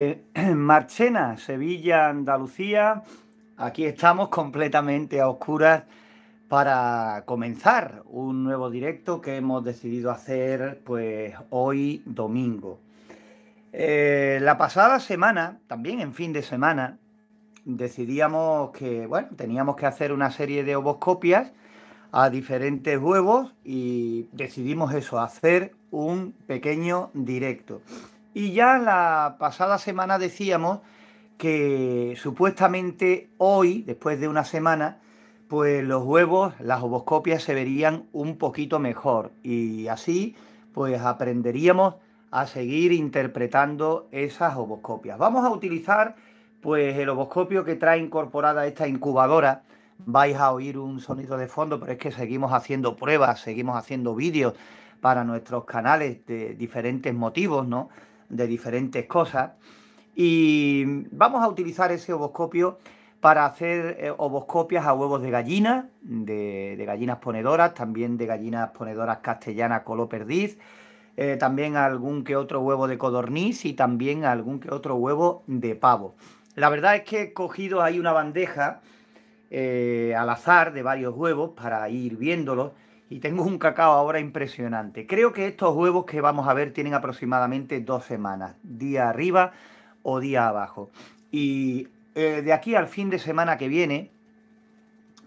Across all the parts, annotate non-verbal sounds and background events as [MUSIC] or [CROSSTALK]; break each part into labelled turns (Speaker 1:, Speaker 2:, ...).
Speaker 1: Eh, [CLEARS THROAT] Marchena, Sevilla, Andalucía. Aquí estamos completamente a oscuras para comenzar un nuevo directo que hemos decidido hacer pues hoy domingo. Eh, la pasada semana, también en fin de semana, decidíamos que bueno, teníamos que hacer una serie de ovoscopias a diferentes huevos y decidimos eso, hacer un pequeño directo. Y ya la pasada semana decíamos que supuestamente hoy, después de una semana, pues los huevos, las ovoscopias se verían un poquito mejor y así pues aprenderíamos a seguir interpretando esas ovoscopias. Vamos a utilizar pues el ovoscopio que trae incorporada esta incubadora. Vais a oír un sonido de fondo, pero es que seguimos haciendo pruebas, seguimos haciendo vídeos para nuestros canales de diferentes motivos, ¿no? de diferentes cosas. Y vamos a utilizar ese ovoscopio para hacer eh, ovoscopias a huevos de gallina, de, gallinas ponedoras, también de gallinas ponedoras castellanas color perdiz, eh, también algún que otro huevo de codorniz y también algún que otro huevo de pavo. La verdad es que he cogido ahí una bandeja eh, al azar de varios huevos para ir viéndolos y tengo un cacao ahora impresionante. Creo que estos huevos que vamos a ver tienen aproximadamente dos semanas, día arriba o día abajo. Y eh, de aquí al fin de semana que viene,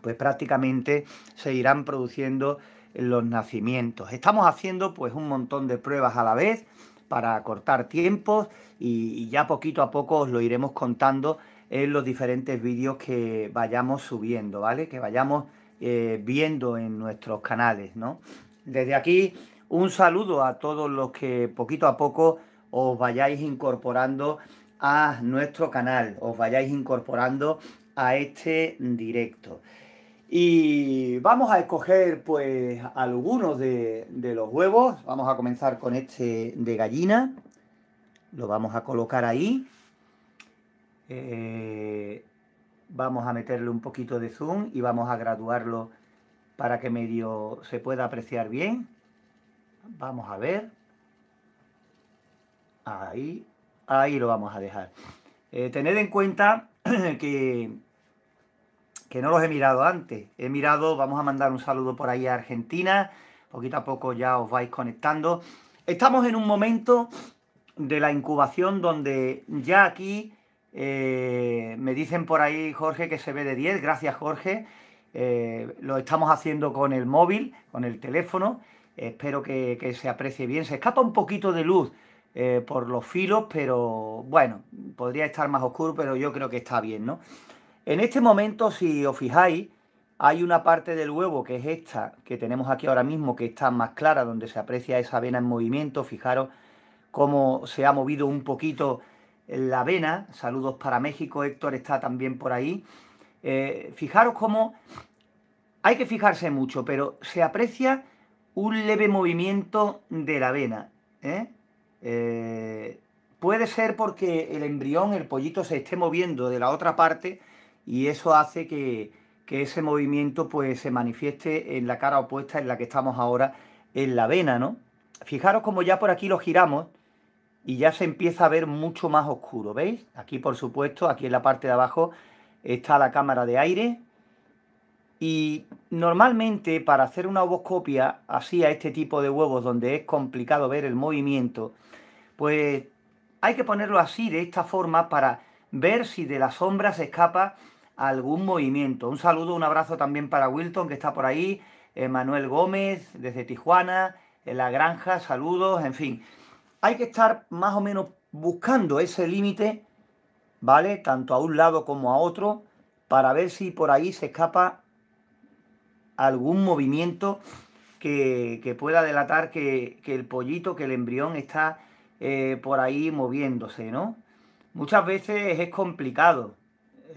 Speaker 1: pues prácticamente se irán produciendo los nacimientos. Estamos haciendo pues un montón de pruebas a la vez para cortar tiempos y ya poquito a poco os lo iremos contando en los diferentes vídeos que vayamos subiendo, ¿vale? Que vayamos eh, viendo en nuestros canales. ¿no? Desde aquí, un saludo a todos los que poquito a poco os vayáis incorporando a nuestro canal, os vayáis incorporando a este directo. Y vamos a escoger pues algunos de, los huevos. Vamos a comenzar con este de gallina. Lo vamos a colocar ahí. Eh, vamos a meterle un poquito de zoom y vamos a graduarlo para que medio se pueda apreciar bien. Vamos a ver. Ahí, ahí lo vamos a dejar. Eh, tened en cuenta [CLEARS THROAT] que, que no los he mirado antes. He mirado, vamos a mandar un saludo por ahí a Argentina. Poquito a poco ya os vais conectando. Estamos en un momento de la incubación donde ya aquí eh, me dicen por ahí, Jorge, que se ve de 10. Gracias, Jorge. Eh, lo estamos haciendo con el móvil, con el teléfono. Espero que, se aprecie bien. Se escapa un poquito de luz eh, por los filos, pero bueno, podría estar más oscuro, pero yo creo que está bien, ¿no? En este momento, si os fijáis, hay una parte del huevo que es esta, que tenemos aquí ahora mismo, que está más clara, donde se aprecia esa vena en movimiento. Fijaros cómo se ha movido un poquito la Vena, saludos para México, Héctor está también por ahí. Eh, fijaros cómo hay que fijarse mucho, pero se aprecia un leve movimiento de la vena. ¿eh? Eh, puede ser porque el embrión, el pollito, se esté moviendo de la otra parte y eso hace que, ese movimiento pues, se manifieste en la cara opuesta en la que estamos ahora, en la vena. ¿no? Fijaros como ya por aquí lo giramos y ya se empieza a ver mucho más oscuro, ¿veis? Aquí, por supuesto, aquí en la parte de abajo está la cámara de aire y normalmente para hacer una ovoscopia así a este tipo de huevos donde es complicado ver el movimiento, pues hay que ponerlo así, de esta forma, para ver si de la sombra se escapa algún movimiento. Un saludo, un abrazo también para Wilton, que está por ahí, Manuel Gómez, desde Tijuana, en la granja, saludos, en fin hay que estar más o menos buscando ese límite, ¿vale? Tanto a un lado como a otro, para ver si por ahí se escapa algún movimiento que, pueda delatar que, el pollito, que el embrión está eh, por ahí moviéndose, ¿no? Muchas veces es complicado.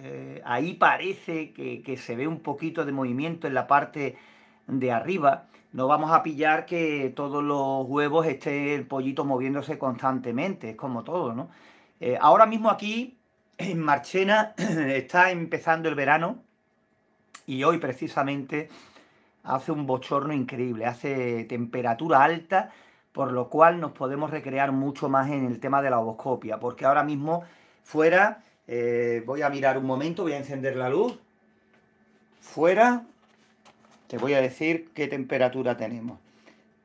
Speaker 1: Eh, ahí parece que, que se ve un poquito de movimiento en la parte de arriba no vamos a pillar que todos los huevos esté el pollito moviéndose constantemente, es como todo, ¿no? Eh, ahora mismo aquí en Marchena [CLEARS THROAT] está empezando el verano y hoy precisamente hace un bochorno increíble, hace temperatura alta, por lo cual nos podemos recrear mucho más en el tema de la oboscopia, porque ahora mismo fuera, eh, voy a mirar un momento, voy a encender la luz, fuera voy a decir qué temperatura tenemos.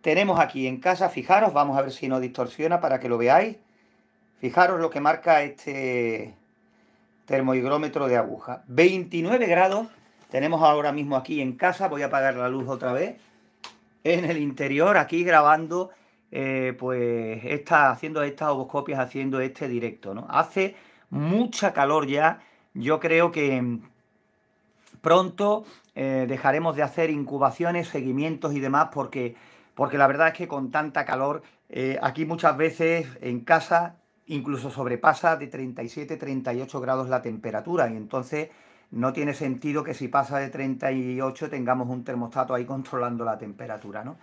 Speaker 1: Tenemos aquí en casa, fijaros, vamos a ver si no distorsiona para que lo veáis. Fijaros lo que marca este termohigrómetro de aguja. 29 grados tenemos ahora mismo aquí en casa. Voy a apagar la luz otra vez. En el interior, aquí grabando, eh, pues está haciendo estas oboscopias, haciendo este directo. ¿no? Hace mucha calor ya. Yo creo que, Pronto eh, dejaremos de hacer incubaciones, seguimientos y demás porque, porque la verdad es que con tanta calor eh, aquí muchas veces en casa incluso sobrepasa de 37, 38 grados la temperatura y entonces no tiene sentido que si pasa de 38 tengamos un termostato ahí controlando la temperatura, ¿no?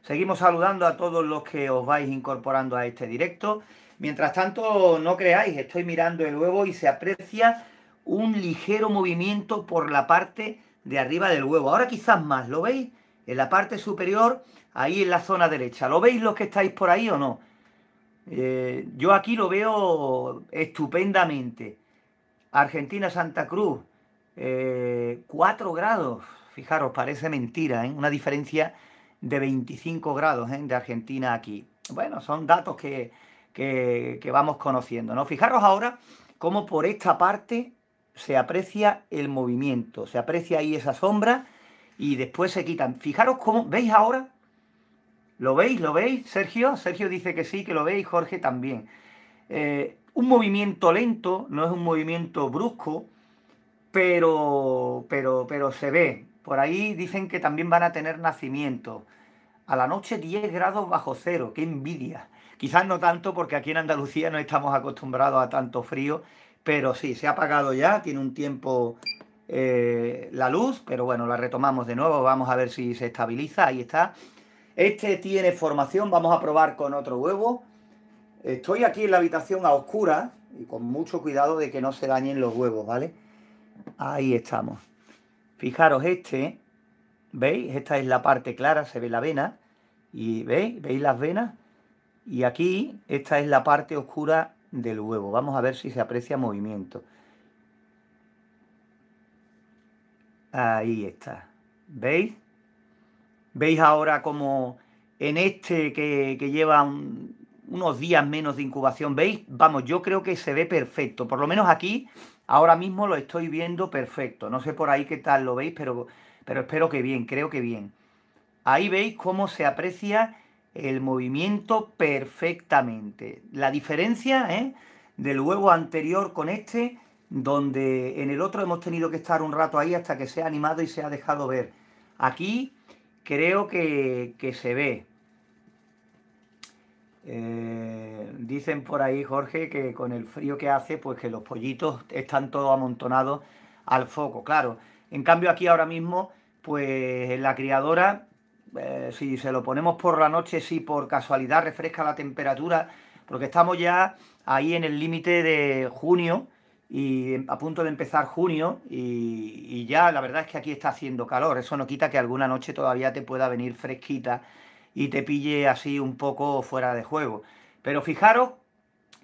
Speaker 1: Seguimos saludando a todos los que os vais incorporando a este directo. Mientras tanto, no creáis, estoy mirando el huevo y se aprecia un ligero movimiento por la parte de arriba del huevo. Ahora quizás más, ¿lo veis? En la parte superior, ahí en la zona derecha. ¿Lo veis los que estáis por ahí o no? Eh, yo aquí lo veo estupendamente. Argentina Santa Cruz, 4 eh, grados. Fijaros, parece mentira, ¿eh? una diferencia de 25 grados ¿eh? de Argentina aquí. Bueno, son datos que, que, que vamos conociendo. ¿no? Fijaros ahora cómo por esta parte se aprecia el movimiento, se aprecia ahí esa sombra y después se quitan. Fijaros cómo, ¿veis ahora? ¿Lo veis? ¿Lo veis, Sergio? Sergio dice que sí, que lo veis, Jorge también. Eh, un movimiento lento, no es un movimiento brusco, pero, pero, pero se ve. Por ahí dicen que también van a tener nacimiento. A la noche 10 grados bajo cero, qué envidia. Quizás no tanto porque aquí en Andalucía no estamos acostumbrados a tanto frío pero sí, se ha apagado ya, tiene un tiempo eh, la luz, pero bueno, la retomamos de nuevo, vamos a ver si se estabiliza, ahí está. Este tiene formación, vamos a probar con otro huevo. Estoy aquí en la habitación a oscura y con mucho cuidado de que no se dañen los huevos, ¿vale? Ahí estamos. Fijaros este, ¿veis? Esta es la parte clara, se ve la vena. ¿Y veis? ¿Veis las venas? Y aquí, esta es la parte oscura del huevo. Vamos a ver si se aprecia movimiento. Ahí está. ¿Veis? ¿Veis ahora como en este que, lleva unos días menos de incubación? ¿Veis? Vamos, yo creo que se ve perfecto. Por lo menos aquí, ahora mismo lo estoy viendo perfecto. No sé por ahí qué tal lo veis, pero, pero espero que bien, creo que bien. Ahí veis cómo se aprecia el movimiento perfectamente. La diferencia ¿eh? del huevo anterior con este, donde en el otro hemos tenido que estar un rato ahí hasta que se ha animado y se ha dejado ver. Aquí creo que, que se ve. Eh, dicen por ahí, Jorge, que con el frío que hace, pues que los pollitos están todos amontonados al foco, claro. En cambio aquí ahora mismo, pues la criadora eh, si se lo ponemos por la noche, si por casualidad refresca la temperatura, porque estamos ya ahí en el límite de junio y em, a punto de empezar junio y, ya la verdad es que aquí está haciendo calor, eso no quita que alguna noche todavía te pueda venir fresquita y te pille así un poco fuera de juego. Pero fijaros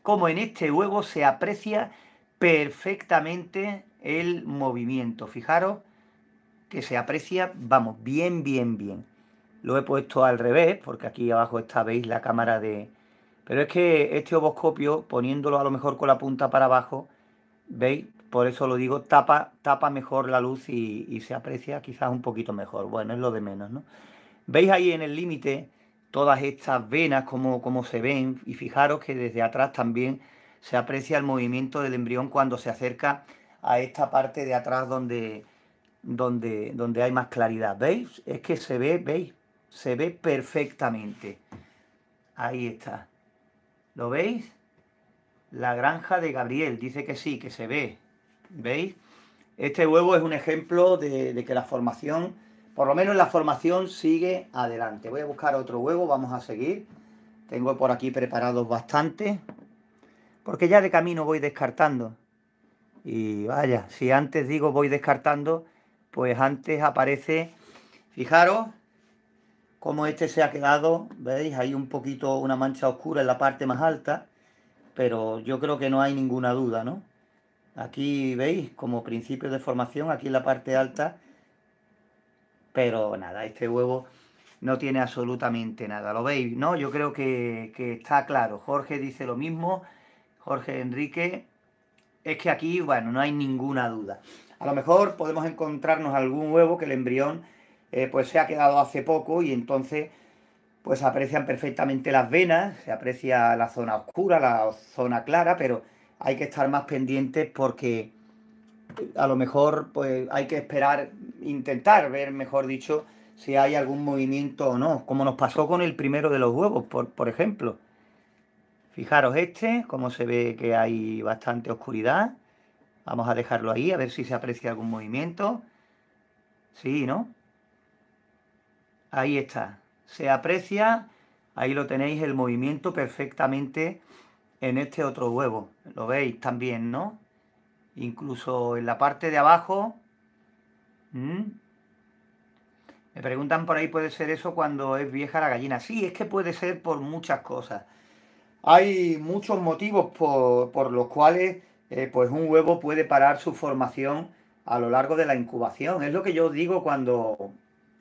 Speaker 1: cómo en este juego se aprecia perfectamente el movimiento, fijaros que se aprecia, vamos, bien, bien, bien. Lo he puesto al revés, porque aquí abajo está, veis, la cámara de... Pero es que este oboscopio, poniéndolo a lo mejor con la punta para abajo, veis, por eso lo digo, tapa, tapa mejor la luz y, se aprecia quizás un poquito mejor. Bueno, es lo de menos, ¿no? Veis ahí en el límite todas estas venas como, se ven y fijaros que desde atrás también se aprecia el movimiento del embrión cuando se acerca a esta parte de atrás donde, donde, donde hay más claridad. ¿Veis? Es que se ve, ¿veis? se ve perfectamente. Ahí está. ¿Lo veis? La granja de Gabriel, dice que sí, que se ve. ¿Veis? Este huevo es un ejemplo de, que la formación, por lo menos la formación sigue adelante. Voy a buscar otro huevo, vamos a seguir. Tengo por aquí preparados bastante, porque ya de camino voy descartando. Y vaya, si antes digo voy descartando, pues antes aparece, fijaros, como este se ha quedado, ¿veis? Hay un poquito, una mancha oscura en la parte más alta, pero yo creo que no hay ninguna duda, ¿no? Aquí veis como principio de formación, aquí en la parte alta, pero nada, este huevo no tiene absolutamente nada, ¿lo veis? No, yo creo que, que está claro, Jorge dice lo mismo, Jorge Enrique, es que aquí, bueno, no hay ninguna duda. A lo mejor podemos encontrarnos algún huevo que el embrión eh, pues se ha quedado hace poco y entonces pues aprecian perfectamente las venas, se aprecia la zona oscura, la zona clara, pero hay que estar más pendientes porque a lo mejor pues hay que esperar, intentar ver, mejor dicho, si hay algún movimiento o no, como nos pasó con el primero de los huevos, por, por ejemplo. Fijaros este, como se ve que hay bastante oscuridad. Vamos a dejarlo ahí, a ver si se aprecia algún movimiento. Sí, ¿no? Ahí está. Se aprecia, ahí lo tenéis, el movimiento perfectamente en este otro huevo. Lo veis también, ¿no? Incluso en la parte de abajo. Me preguntan por ahí, ¿puede ser eso cuando es vieja la gallina? Sí, es que puede ser por muchas cosas. Hay muchos motivos por, los cuales eh, pues un huevo puede parar su formación a lo largo de la incubación. Es lo que yo digo cuando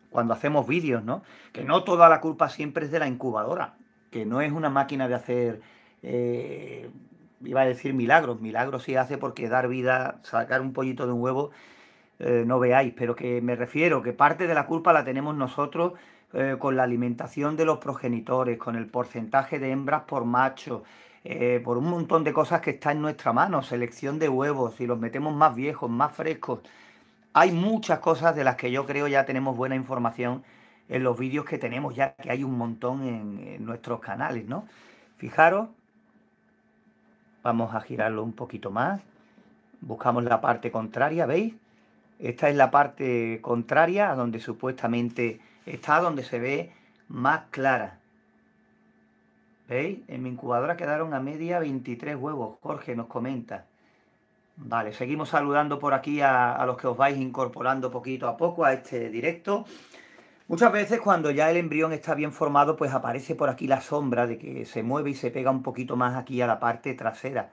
Speaker 1: cuando hacemos vídeos, ¿no? Que no toda la culpa siempre es de la incubadora, que no es una máquina de hacer, eh, iba a decir milagros, milagros sí hace porque dar vida, sacar un pollito de un huevo, eh, no veáis, pero que me refiero, que parte de la culpa la tenemos nosotros eh, con la alimentación de los progenitores, con el porcentaje de hembras por macho, por un montón de cosas que está en nuestra mano, selección de huevos, si los metemos más viejos, más frescos, hay muchas cosas de las que yo creo ya tenemos buena información en los vídeos que tenemos ya, que hay un montón en, nuestros canales, ¿no? Fijaros, vamos a girarlo un poquito más, buscamos la parte contraria, ¿veis? Esta es la parte contraria a donde supuestamente está, donde se ve más clara. ¿Veis? En mi incubadora quedaron a media 23 huevos, Jorge nos comenta. Vale, seguimos saludando por aquí a, los que os vais incorporando poquito a poco a este directo. Muchas veces cuando ya el embrión está bien formado, pues aparece por aquí la sombra de que se mueve y se pega un poquito más aquí a la parte trasera.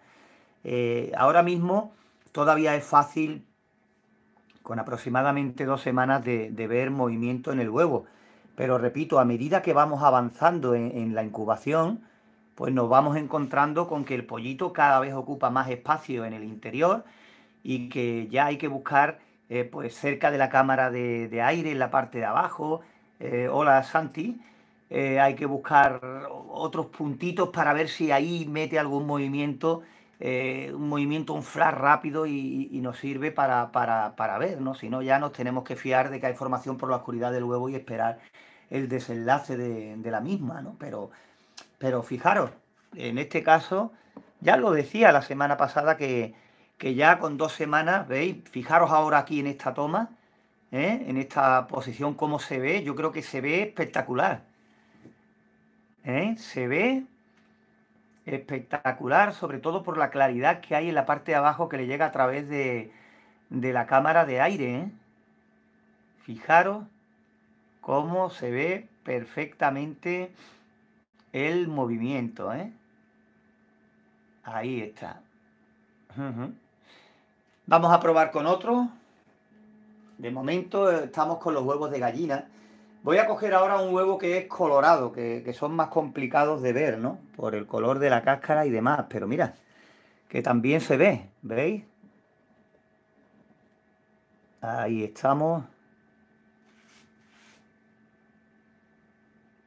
Speaker 1: Eh, ahora mismo todavía es fácil, con aproximadamente dos semanas, de, ver movimiento en el huevo. Pero repito, a medida que vamos avanzando en la incubación, pues nos vamos encontrando con que el pollito cada vez ocupa más espacio en el interior y que ya hay que buscar eh, pues cerca de la cámara de, aire, en la parte de abajo. Eh, hola Santi, eh, hay que buscar otros puntitos para ver si ahí mete algún movimiento, un movimiento, un flash rápido y, nos sirve para, para, ver, ¿no? Si no, ya nos tenemos que fiar de que hay formación por la oscuridad del huevo y esperar el desenlace de, de la misma, ¿no? Pero, pero fijaros, en este caso, ya lo decía la semana pasada que, ya con dos semanas, ¿veis? Fijaros ahora aquí en esta toma, ¿eh? en esta posición, cómo se ve. Yo creo que se ve espectacular. ¿eh? Se ve espectacular, sobre todo por la claridad que hay en la parte de abajo que le llega a través de, la cámara de aire. ¿eh? Fijaros cómo se ve perfectamente el movimiento, ¿eh? Ahí está. Vamos a probar con otro. De momento eh, estamos con los huevos de gallina. Voy a coger ahora un huevo que es colorado, que, que, son más complicados de ver, ¿no? Por el color de la cáscara y demás. Pero mira, que también se ve, ¿veis? Ahí estamos.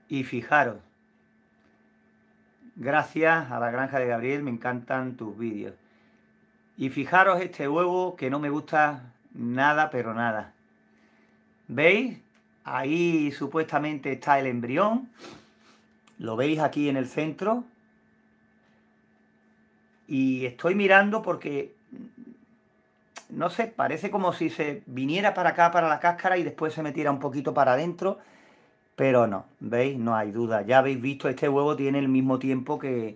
Speaker 1: Y fijaros, Gracias a la granja de Gabriel, me encantan tus vídeos. Y fijaros este huevo que no me gusta nada, pero nada. ¿Veis? Ahí supuestamente está el embrión. Lo veis aquí en el centro. Y estoy mirando porque, mm, no sé, parece como si se viniera para acá, para la cáscara y después se metiera un poquito para adentro pero no, ¿veis? No hay duda. Ya habéis visto, este huevo tiene el mismo tiempo que,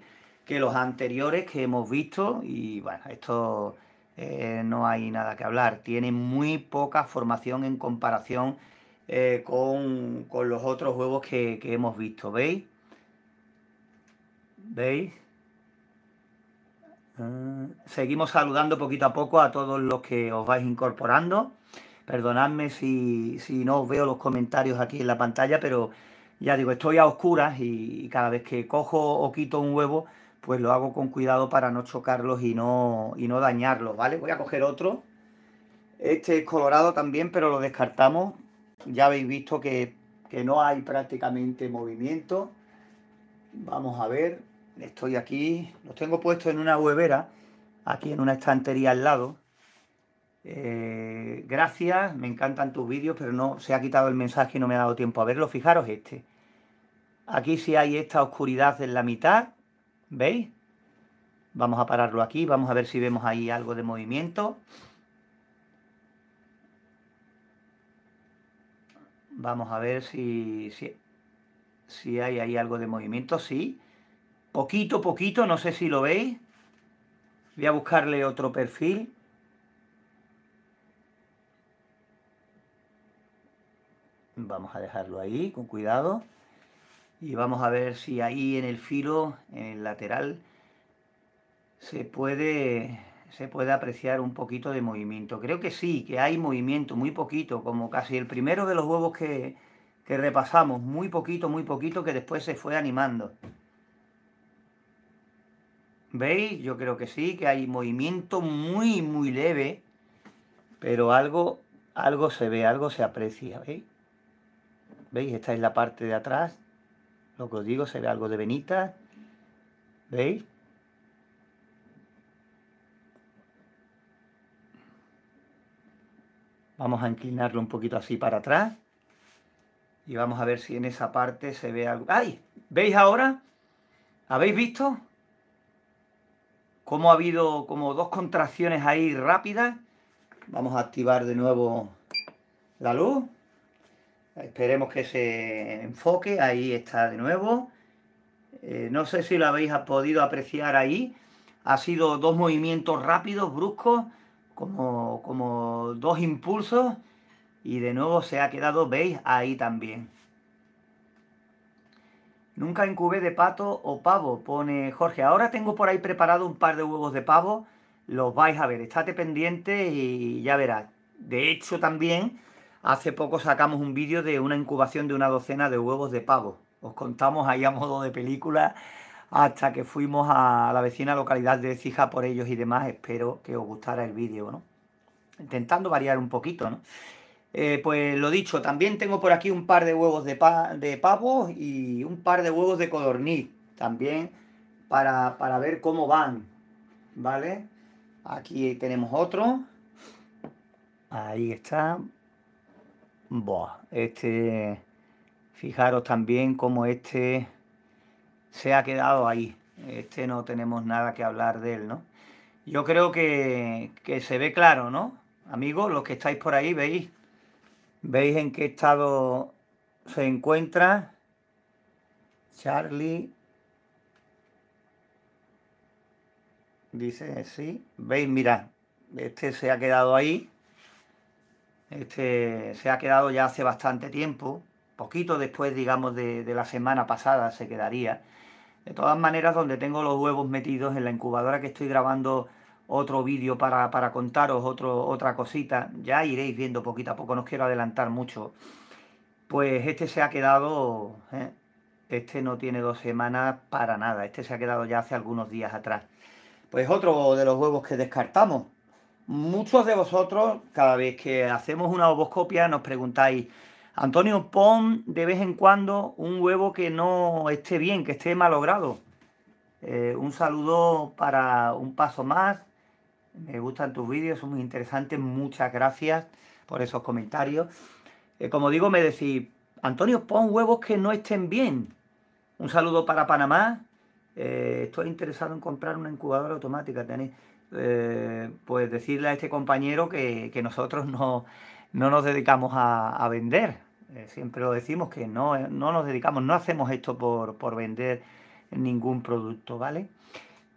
Speaker 1: los anteriores que hemos visto y bueno, esto eh, no hay nada que hablar. Tiene muy poca formación en comparación eh, con, los otros huevos que, hemos visto, ¿veis? ¿Veis? Eh, seguimos saludando poquito a poco a todos los que os vais incorporando. Perdonadme si, no veo los comentarios aquí en la pantalla, pero ya digo, estoy a oscuras y, cada vez que cojo o quito un huevo, pues lo hago con cuidado para no chocarlos y no, y no dañarlos, ¿vale? Voy a coger otro. Este es colorado también, pero lo descartamos. Ya habéis visto que, que no hay prácticamente movimiento. Vamos a ver, estoy aquí, los tengo puesto en una huevera, aquí en una estantería al lado, eh, gracias, me encantan tus vídeos, pero no se ha quitado el mensaje y no me ha dado tiempo a verlo. Fijaros este. Aquí sí hay esta oscuridad en la mitad, ¿veis? Vamos a pararlo aquí, vamos a ver si vemos ahí algo de movimiento. Vamos a ver si, si, si hay ahí algo de movimiento, sí. Poquito, poquito, no sé si lo veis. Voy a buscarle otro perfil. Vamos a dejarlo ahí con cuidado. Y vamos a ver si ahí en el filo, en el lateral, se puede, se puede apreciar un poquito de movimiento. Creo que sí, que hay movimiento, muy poquito, como casi el primero de los huevos que, que repasamos, muy poquito, muy poquito, que después se fue animando. ¿Veis? Yo creo que sí, que hay movimiento muy, muy leve, pero algo, algo se ve, algo se aprecia, ¿veis? ¿Veis? Esta es la parte de atrás. Lo que os digo, se ve algo de venita. ¿Veis? Vamos a inclinarlo un poquito así para atrás. Y vamos a ver si en esa parte se ve algo. ¡Ay! ¿Veis ahora? ¿Habéis visto? Cómo ha habido como dos contracciones ahí rápidas. Vamos a activar de nuevo la luz. Esperemos que se enfoque. Ahí está de nuevo. Eh, no sé si lo habéis podido apreciar ahí. Ha sido dos movimientos rápidos, bruscos, como, como dos impulsos. Y de nuevo se ha quedado, veis, ahí también. Nunca incubé de pato o pavo, pone Jorge. Ahora tengo por ahí preparado un par de huevos de pavo. Los vais a ver, estate pendiente y ya verás. De hecho, también Hace poco sacamos un vídeo de una incubación de una docena de huevos de pavo. Os contamos ahí a modo de película hasta que fuimos a la vecina localidad de Cija por ellos y demás. Espero que os gustara el vídeo, ¿no? Intentando variar un poquito, ¿no? Eh, pues lo dicho, también tengo por aquí un par de huevos de, pavo y un par de huevos de codorniz. También para, para ver cómo van. ¿Vale? Aquí tenemos otro. Ahí está. Buah, este. Fijaros también cómo este se ha quedado ahí. Este no tenemos nada que hablar de él, ¿no? Yo creo que, se ve claro, ¿no? Amigos, los que estáis por ahí, veis. Veis en qué estado se encuentra Charlie. Dice, sí. Veis, mira, este se ha quedado ahí este se ha quedado ya hace bastante tiempo, poquito después, digamos, de, la semana pasada se quedaría. De todas maneras, donde tengo los huevos metidos en la incubadora que estoy grabando otro vídeo para, para, contaros otro, otra cosita, ya iréis viendo poquito a poco, no os quiero adelantar mucho. Pues este se ha quedado, ¿eh? este no tiene dos semanas para nada, este se ha quedado ya hace algunos días atrás. Pues otro de los huevos que descartamos. Muchos de vosotros, cada vez que hacemos una oboscopia, nos preguntáis, Antonio, pon de vez en cuando un huevo que no esté bien, que esté malogrado. Eh, un saludo para un paso más. Me gustan tus vídeos, son muy interesantes. Muchas gracias por esos comentarios. Eh, como digo, me decís, Antonio, pon huevos que no estén bien. Un saludo para Panamá. Eh, estoy interesado en comprar una incubadora automática. Tenéis. Eh, pues decirle a este compañero que, nosotros no, nos dedicamos a, vender. Eh, siempre lo decimos que eh, no, nos dedicamos, no hacemos esto por, por vender ningún producto, ¿vale?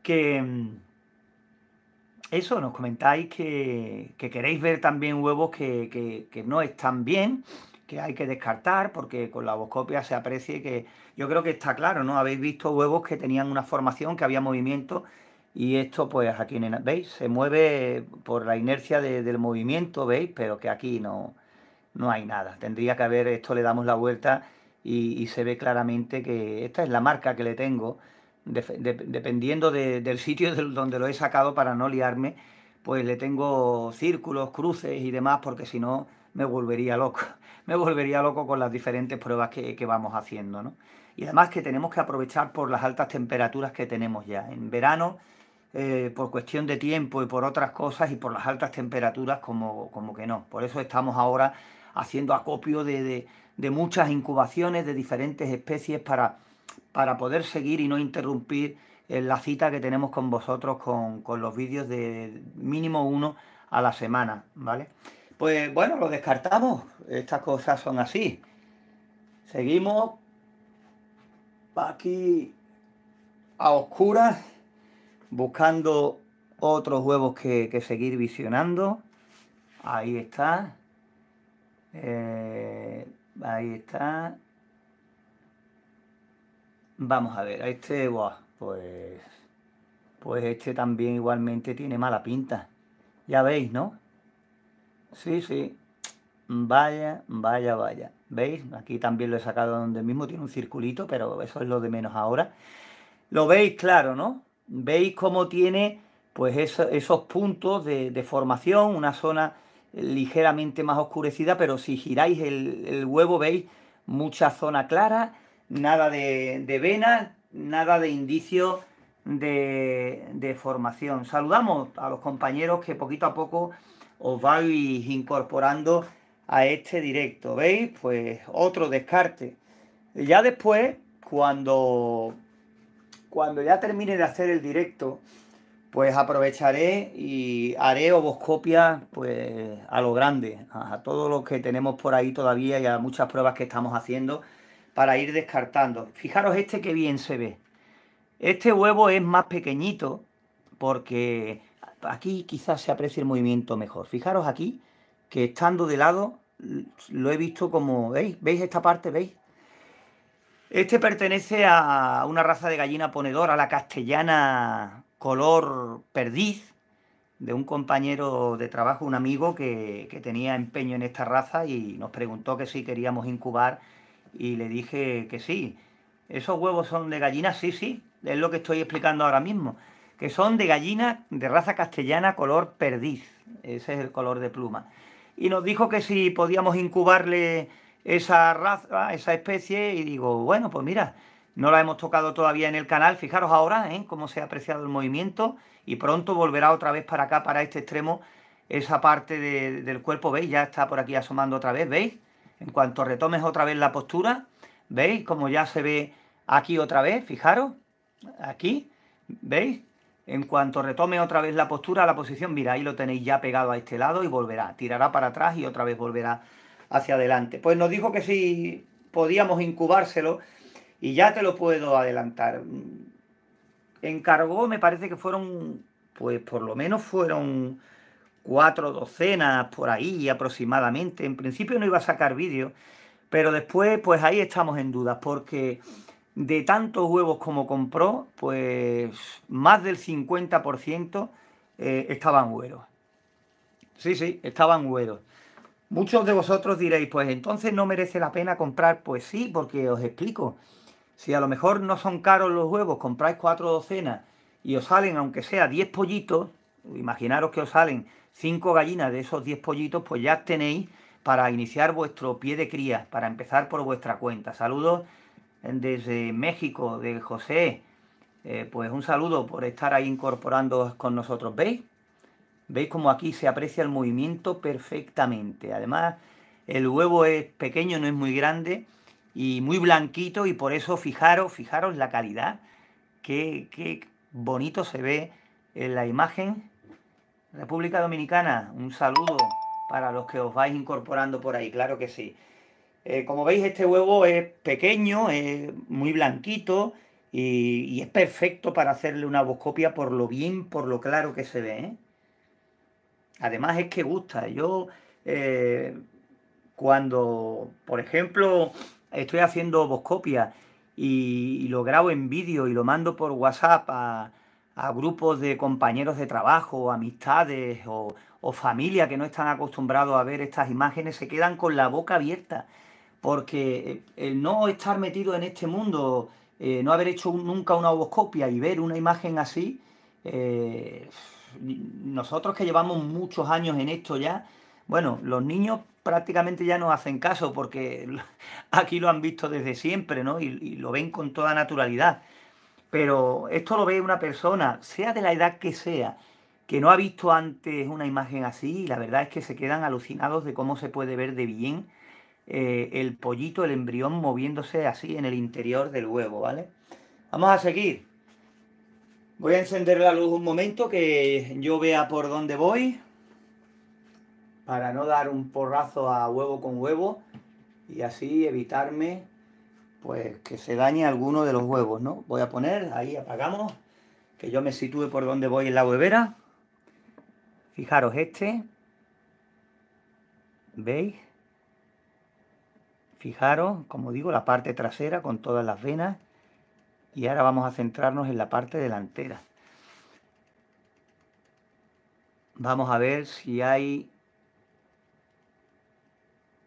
Speaker 1: Que mm, eso, nos comentáis que, queréis ver también huevos que, no están bien, que hay que descartar, porque con la boscopia se aprecie que yo creo que está claro, ¿no? Habéis visto huevos que tenían una formación, que había movimiento y esto, pues aquí, ¿veis? Se mueve por la inercia del movimiento, ¿veis? Pero que aquí no, no hay nada. Tendría que haber, esto le damos la vuelta y, se ve claramente que esta es la marca que le tengo. dependiendo del sitio donde lo he sacado para no liarme, pues le tengo círculos, cruces y demás, porque si no me volvería loco. [LAUGHS] Me volvería loco con las diferentes pruebas que, vamos haciendo, Y además que tenemos que aprovechar por las altas temperaturas que tenemos ya. En verano eh, por cuestión de tiempo y por otras cosas y por las altas temperaturas como, como que no. Por eso estamos ahora haciendo acopio de, muchas incubaciones de diferentes especies para, para poder seguir y no interrumpir eh, la cita que tenemos con vosotros con, con los vídeos de mínimo uno a la semana, ¿vale? Pues bueno, lo descartamos. Estas cosas son así. Seguimos aquí a oscuras buscando otros huevos que, seguir visionando. Ahí está. Eh, ahí está. Vamos a ver, este, pues, pues este también igualmente tiene mala pinta. Ya veis, ¿no? Sí, sí. Vaya, vaya, vaya. ¿Veis? Aquí también lo he sacado donde mismo, tiene un circulito, pero eso es lo de menos ahora. Lo veis claro, ¿no? Veis cómo tiene pues esos puntos de, formación, una zona ligeramente más oscurecida, pero si giráis el, huevo veis mucha zona clara, nada de, venas, vena, nada de indicio de, de, formación. Saludamos a los compañeros que poquito a poco os vais incorporando a este directo. ¿Veis? Pues otro descarte. Ya después, cuando cuando ya termine de hacer el directo, pues aprovecharé y haré oboscopia pues, a lo grande, a, todo lo que tenemos por ahí todavía y a muchas pruebas que estamos haciendo para ir descartando. Fijaros este que bien se ve. Este huevo es más pequeñito porque aquí quizás se aprecie el movimiento mejor. Fijaros aquí que estando de lado lo he visto como, ¿veis? ¿Veis esta parte? ¿Veis? Este pertenece a una raza de gallina ponedora, la castellana color perdiz, de un compañero de trabajo, un amigo que, tenía empeño en esta raza y nos preguntó que si queríamos incubar y le dije que sí. ¿Esos huevos son de gallina? Sí, sí, es lo que estoy explicando ahora mismo. Que son de gallina de raza castellana color perdiz, ese es el color de pluma. Y nos dijo que si podíamos incubarle esa raza, esa especie, y digo, bueno, pues mira, no la hemos tocado todavía en el canal. Fijaros ahora ¿eh? cómo se ha apreciado el movimiento y pronto volverá otra vez para acá, para este extremo, esa parte del cuerpo. ¿Veis? Ya está por aquí asomando otra vez, ¿veis? En cuanto retomes otra vez la postura, ¿veis? Como ya se ve aquí otra vez, fijaros, aquí, ¿veis? En cuanto retome otra vez la postura, la posición, mira, ahí lo tenéis ya pegado a este lado y volverá, tirará para atrás y otra vez volverá hacia adelante. Pues nos dijo que si podíamos incubárselo y ya te lo puedo adelantar. Encargó, me parece que fueron, pues por lo menos fueron cuatro docenas por ahí aproximadamente. En principio no iba a sacar vídeo, pero después pues ahí estamos en dudas porque de tantos huevos como compró, pues más del 50% estaban huevos Sí, sí, estaban huevos Muchos de vosotros diréis, pues entonces no merece la pena comprar. Pues sí, porque os explico. Si a lo mejor no son caros los huevos, compráis cuatro docenas y os salen, aunque sea 10 pollitos, imaginaros que os salen cinco gallinas de esos 10 pollitos, pues ya tenéis para iniciar vuestro pie de cría, para empezar por vuestra cuenta. Saludos desde México, de José. Eh, pues un saludo por estar ahí incorporando con nosotros. ¿Veis? Veis como aquí se aprecia el movimiento perfectamente. Además, el huevo es pequeño, no es muy grande y muy blanquito y por eso fijaros, fijaros la calidad. Qué, bonito se ve en la imagen. República Dominicana, un saludo para los que os vais incorporando por ahí, claro que sí. Eh, como veis, este huevo es pequeño, es muy blanquito y, es perfecto para hacerle una boscopia por lo bien, por lo claro que se ve. ¿eh? Además es que gusta. Yo eh, cuando, por ejemplo, estoy haciendo oboscopia y, lo grabo en vídeo y lo mando por WhatsApp a, grupos de compañeros de trabajo, amistades o, familias que no están acostumbrados a ver estas imágenes, se quedan con la boca abierta. Porque eh, el no estar metido en este mundo, eh, no haber hecho nunca una oboscopia y ver una imagen así, nosotros que llevamos muchos años en esto ya, bueno, los niños prácticamente ya no hacen caso porque [LAUGHS] aquí lo han visto desde siempre, ¿no? Y, lo ven con toda naturalidad. Pero esto lo ve una persona, sea de la edad que sea, que no ha visto antes una imagen así, y la verdad es que se quedan alucinados de cómo se puede ver de bien eh, el pollito, el embrión moviéndose así en el interior del huevo, ¿vale? Vamos a seguir. Voy a encender la luz un momento que yo vea por dónde voy para no dar un porrazo a huevo con huevo y así evitarme pues que se dañe alguno de los huevos, ¿no? Voy a poner, ahí apagamos, que yo me sitúe por donde voy en la huevera. Fijaros este, ¿veis? Fijaros, como digo, la parte trasera con todas las venas. Y ahora vamos a centrarnos en la parte delantera. Vamos a ver si hay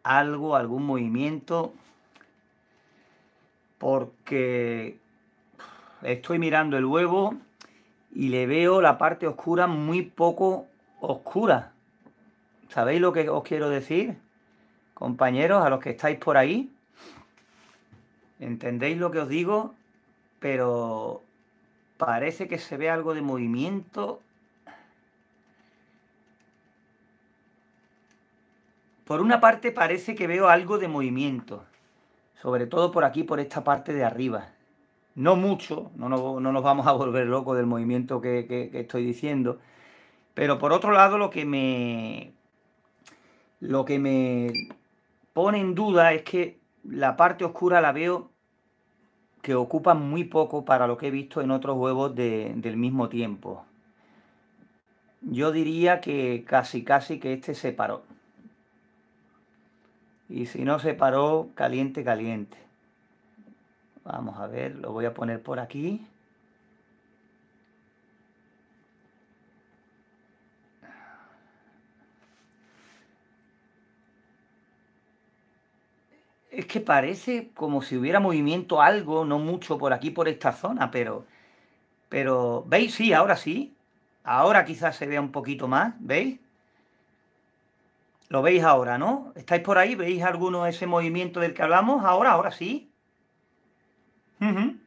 Speaker 1: algo, algún movimiento, porque estoy mirando el huevo y le veo la parte oscura muy poco oscura. ¿Sabéis lo que os quiero decir? Compañeros, a los que estáis por ahí, ¿entendéis lo que os digo? pero parece que se ve algo de movimiento. Por una parte parece que veo algo de movimiento, sobre todo por aquí, por esta parte de arriba. No mucho, no nos, vamos a volver locos del movimiento que, que estoy diciendo, pero por otro lado lo que me... Lo que me pone en duda es que la parte oscura la veo que ocupan muy poco para lo que he visto en otros huevos del mismo tiempo. Yo diría que casi, casi que este se paró. Y si no se paró, caliente, caliente. Vamos a ver, lo voy a poner por aquí. Es que parece como si hubiera movimiento algo, no mucho por aquí, por esta zona, pero. Pero, ¿veis? Sí, ahora sí. Ahora quizás se vea un poquito más, ¿veis? Lo veis ahora, ¿no? ¿Estáis por ahí? ¿Veis alguno ese movimiento del que hablamos? Ahora, ahora sí. Un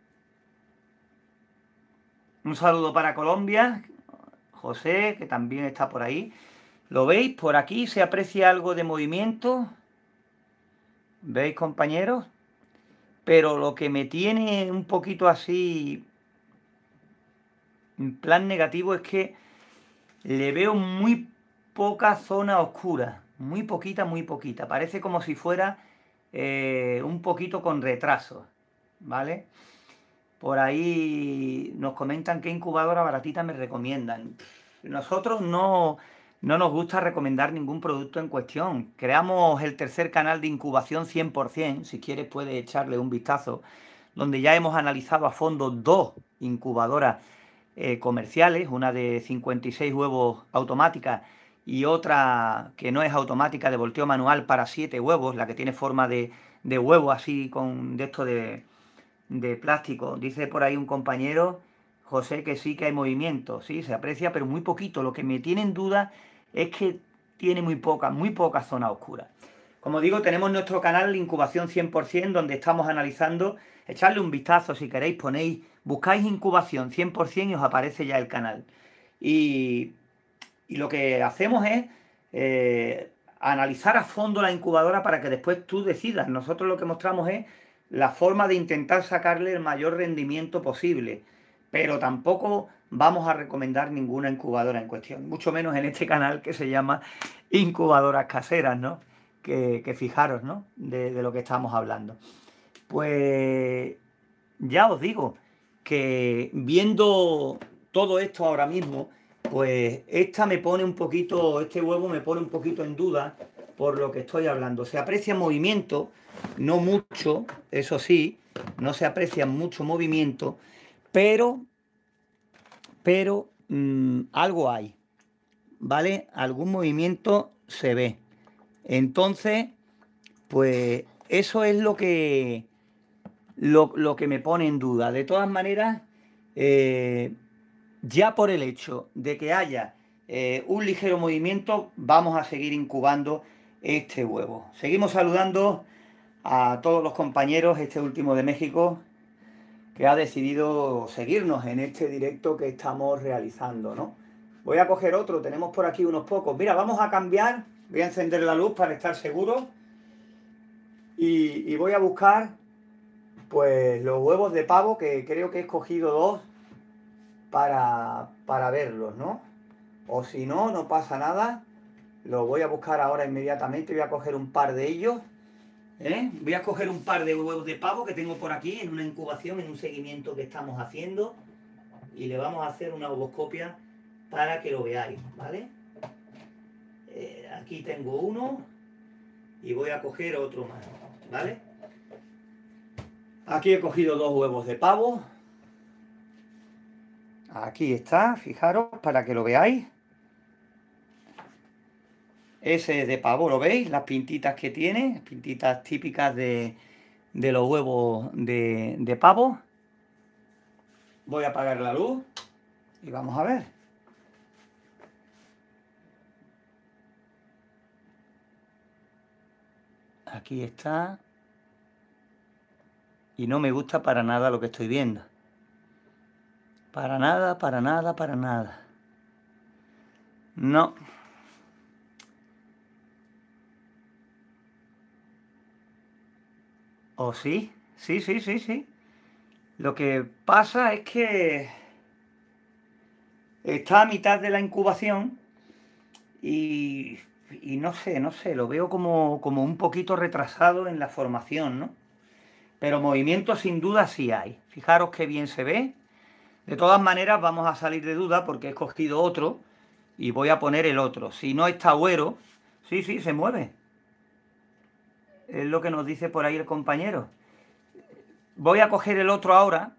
Speaker 1: saludo para Colombia, José, que también está por ahí. ¿Lo veis? Por aquí se aprecia algo de movimiento. ¿Veis, compañeros? Pero lo que me tiene un poquito así en plan negativo es que le veo muy poca zona oscura. Muy poquita, muy poquita. Parece como si fuera eh, un poquito con retraso. ¿Vale? Por ahí nos comentan qué incubadora baratita me recomiendan. Nosotros no no nos gusta recomendar ningún producto en cuestión. Creamos el tercer canal de incubación 100%, si quieres puedes echarle un vistazo, donde ya hemos analizado a fondo dos incubadoras eh, comerciales, una de 56 huevos automática y otra que no es automática de volteo manual para 7 huevos, la que tiene forma de, de huevo así con de esto de, de plástico. Dice por ahí un compañero, José, que sí que hay movimiento, sí, se aprecia, pero muy poquito. Lo que me tiene en duda es que tiene muy poca muy poca zona oscura Como digo, tenemos nuestro canal de Incubación 100%, donde estamos analizando. Echarle un vistazo si queréis, ponéis, buscáis Incubación 100% y os aparece ya el canal. Y, lo que hacemos es eh, analizar a fondo la incubadora para que después tú decidas. Nosotros lo que mostramos es la forma de intentar sacarle el mayor rendimiento posible, pero tampoco vamos a recomendar ninguna incubadora en cuestión, mucho menos en este canal que se llama Incubadoras Caseras, ¿no? Que, fijaros, ¿no? De, de, lo que estamos hablando. Pues ya os digo que viendo todo esto ahora mismo, pues esta me pone un poquito, este huevo me pone un poquito en duda por lo que estoy hablando. Se aprecia movimiento, no mucho, eso sí, no se aprecia mucho movimiento, pero pero mm, algo hay, ¿vale? Algún movimiento se ve. Entonces, pues eso es lo que, lo, que me pone en duda. De todas maneras, eh, ya por el hecho de que haya eh, un ligero movimiento, vamos a seguir incubando este huevo. Seguimos saludando a todos los compañeros, este último de México, que ha decidido seguirnos en este directo que estamos realizando, ¿no? Voy a coger otro, tenemos por aquí unos pocos. Mira, vamos a cambiar, voy a encender la luz para estar seguro y, voy a buscar pues los huevos de pavo que creo que he escogido dos para, verlos, ¿no? O si no, no pasa nada. Los voy a buscar ahora inmediatamente, voy a coger un par de ellos ¿eh? Voy a coger un par de huevos de pavo que tengo por aquí en una incubación, en un seguimiento que estamos haciendo y le vamos a hacer una ovoscopia para que lo veáis, ¿vale? Eh, aquí tengo uno y voy a coger otro más, ¿vale? Aquí he cogido dos huevos de pavo. Aquí está, fijaros, para que lo veáis. Ese es de pavo, ¿lo veis? Las pintitas que tiene, pintitas típicas de, los huevos de, de pavo. Voy a apagar la luz y vamos a ver. Aquí está. Y no me gusta para nada lo que estoy viendo. Para nada, para nada, para nada. No. ¿O sí? Sí, sí, sí, sí. Lo que pasa es que está a mitad de la incubación y, no sé, no sé, lo veo como, como, un poquito retrasado en la formación, ¿no? Pero movimiento sin duda sí hay. Fijaros qué bien se ve. De todas maneras vamos a salir de duda porque he cogido otro y voy a poner el otro. Si no está güero, sí, sí, se mueve es lo que nos dice por ahí el compañero. Voy a coger el otro ahora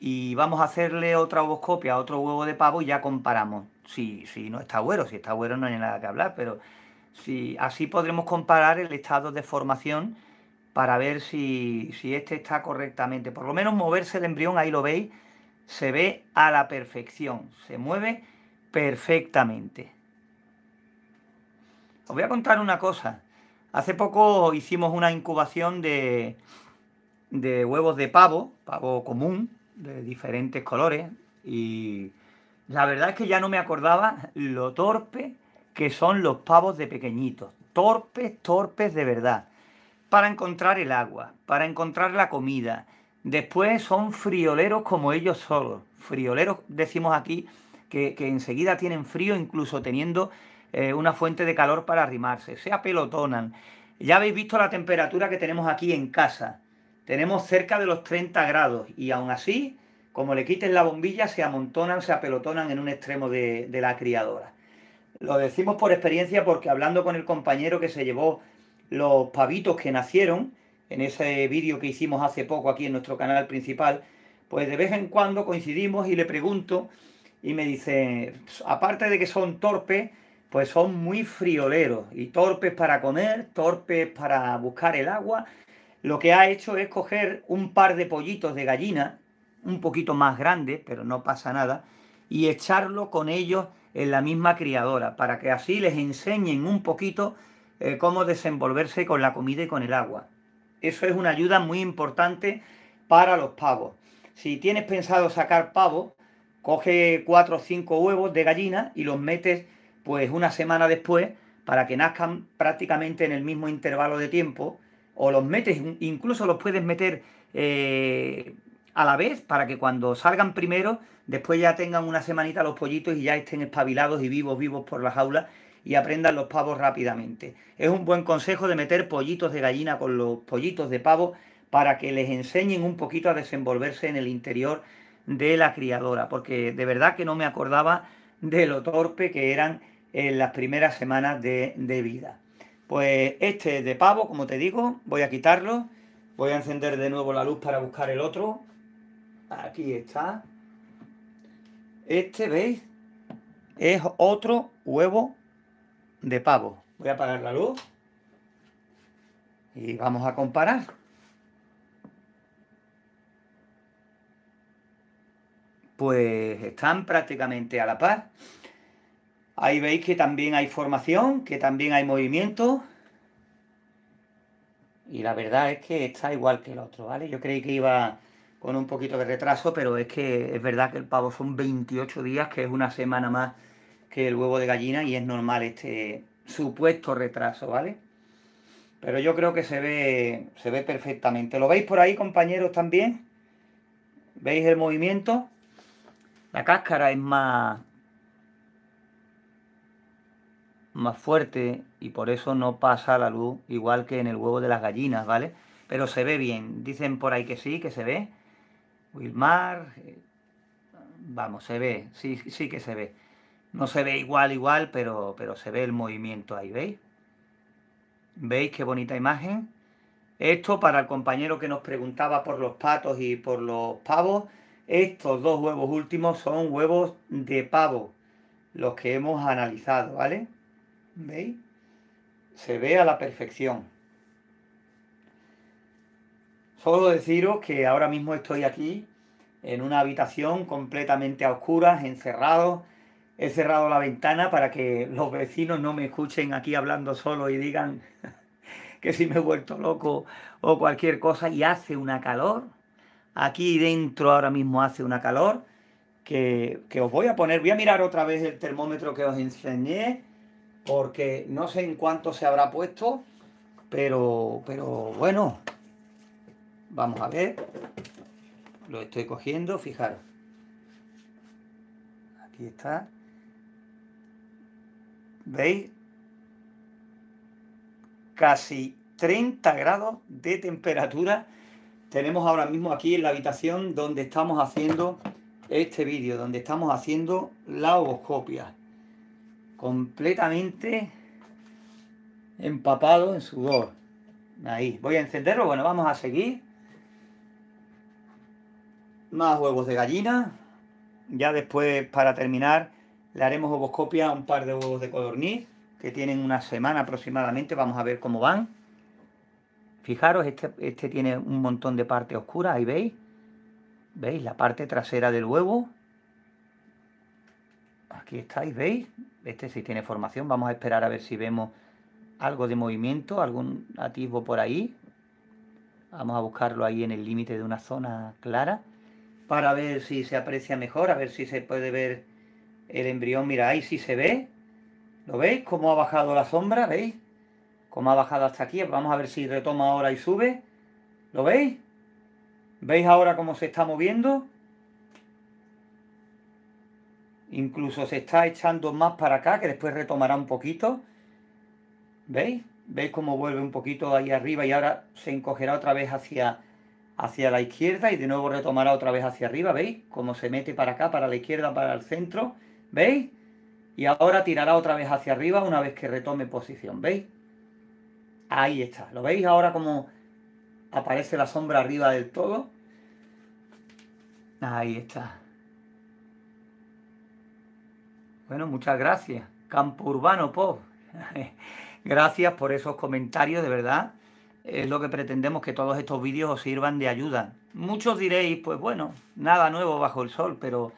Speaker 1: y vamos a hacerle otra ovoscopia, otro huevo de pavo y ya comparamos. Si, si no está bueno, si está bueno no hay nada que hablar, pero si, así podremos comparar el estado de formación para ver si, si este está correctamente. Por lo menos moverse el embrión, ahí lo veis, se ve a la perfección, se mueve perfectamente. Os voy a contar una cosa. Hace poco hicimos una incubación de, huevos de pavo, pavo común, de diferentes colores, y la verdad es que ya no me acordaba lo torpe que son los pavos de pequeñitos. Torpes, torpes de verdad. Para encontrar el agua, para encontrar la comida. Después son frioleros como ellos solos. Frioleros, decimos aquí, que, que enseguida tienen frío, incluso teniendo eh, una fuente de calor para arrimarse, se apelotonan. Ya habéis visto la temperatura que tenemos aquí en casa. Tenemos cerca de los 30 grados y aún así, como le quiten la bombilla, se amontonan, se apelotonan en un extremo de, de la criadora. Lo decimos por experiencia porque hablando con el compañero que se llevó los pavitos que nacieron, en ese vídeo que hicimos hace poco aquí en nuestro canal principal, pues de vez en cuando coincidimos y le pregunto y me dice, aparte de que son torpes, pues son muy frioleros y torpes para comer, torpes para buscar el agua. Lo que ha hecho es coger un par de pollitos de gallina, un poquito más grandes, pero no pasa nada, y echarlo con ellos en la misma criadora, para que así les enseñen un poquito eh, cómo desenvolverse con la comida y con el agua. Eso es una ayuda muy importante para los pavos. Si tienes pensado sacar pavos, coge cuatro o cinco huevos de gallina y los metes pues una semana después para que nazcan prácticamente en el mismo intervalo de tiempo o los metes, incluso los puedes meter eh, a la vez para que cuando salgan primero, después ya tengan una semanita los pollitos y ya estén espabilados y vivos, vivos por la jaula y aprendan los pavos rápidamente. Es un buen consejo de meter pollitos de gallina con los pollitos de pavo para que les enseñen un poquito a desenvolverse en el interior de la criadora, porque de verdad que no me acordaba de lo torpe que eran en las primeras semanas de, vida. Pues este de pavo, como te digo, voy a quitarlo. Voy a encender de nuevo la luz para buscar el otro. Aquí está. Este, ¿veis? Es otro huevo de pavo. Voy a apagar la luz. Y vamos a comparar. Pues están prácticamente a la par. Ahí veis que también hay formación, que también hay movimiento. Y la verdad es que está igual que el otro, ¿vale? Yo creí que iba con un poquito de retraso, pero es que es verdad que el pavo son 28 días, que es una semana más que el huevo de gallina y es normal este supuesto retraso, ¿vale? Pero yo creo que se ve, se ve perfectamente. ¿Lo veis por ahí, compañeros, también? ¿Veis el movimiento? La cáscara es más más fuerte y por eso no pasa la luz igual que en el huevo de las gallinas, ¿vale? Pero se ve bien. Dicen por ahí que sí, que se ve. Wilmar, eh, vamos, se ve, sí, sí que se ve. No se ve igual, igual, pero, pero se ve el movimiento ahí, ¿veis? ¿Veis qué bonita imagen? Esto para el compañero que nos preguntaba por los patos y por los pavos, estos dos huevos últimos son huevos de pavo, los que hemos analizado, ¿vale? ¿Veis? Se ve a la perfección. Solo deciros que ahora mismo estoy aquí en una habitación completamente a oscuras, encerrado. He cerrado la ventana para que los vecinos no me escuchen aquí hablando solo y digan [LAUGHS] que si me he vuelto loco o cualquier cosa. Y hace una calor. Aquí dentro ahora mismo hace una calor que, que os voy a poner. Voy a mirar otra vez el termómetro que os enseñé porque no sé en cuánto se habrá puesto, pero, bueno, vamos a ver, lo estoy cogiendo, fijaros, aquí está, ¿veis? Casi 30 grados de temperatura tenemos ahora mismo aquí en la habitación donde estamos haciendo este vídeo, donde estamos haciendo la ovoscopia completamente empapado en sudor. Ahí, voy a encenderlo, bueno, vamos a seguir. Más huevos de gallina. Ya después, para terminar, le haremos ovoscopia a un par de huevos de codorniz, que tienen una semana aproximadamente, vamos a ver cómo van. Fijaros, este, este tiene un montón de parte oscura ahí veis. ¿Veis? La parte trasera del huevo Aquí estáis, ¿veis? Este sí tiene formación. Vamos a esperar a ver si vemos algo de movimiento, algún atisbo por ahí. Vamos a buscarlo ahí en el límite de una zona clara para ver si se aprecia mejor, a ver si se puede ver el embrión. Mira, ahí sí se ve. ¿Lo veis? ¿Cómo ha bajado la sombra? ¿Veis? ¿Cómo ha bajado hasta aquí? Vamos a ver si retoma ahora y sube. ¿Lo veis? ¿Veis ahora cómo se está moviendo? Incluso se está echando más para acá, que después retomará un poquito. ¿Veis? ¿Veis cómo vuelve un poquito ahí arriba y ahora se encogerá otra vez hacia, hacia la izquierda y de nuevo retomará otra vez hacia arriba? ¿Veis? Cómo se mete para acá, para la izquierda, para el centro. ¿Veis? Y ahora tirará otra vez hacia arriba una vez que retome posición. ¿Veis? Ahí está. ¿Lo veis ahora como aparece la sombra arriba del todo? Ahí está. Bueno, muchas gracias. Campo Urbano Pop. [LAUGHS] gracias por esos comentarios, de verdad. Es lo que pretendemos que todos estos vídeos os sirvan de ayuda. Muchos diréis, pues bueno, nada nuevo bajo el sol, pero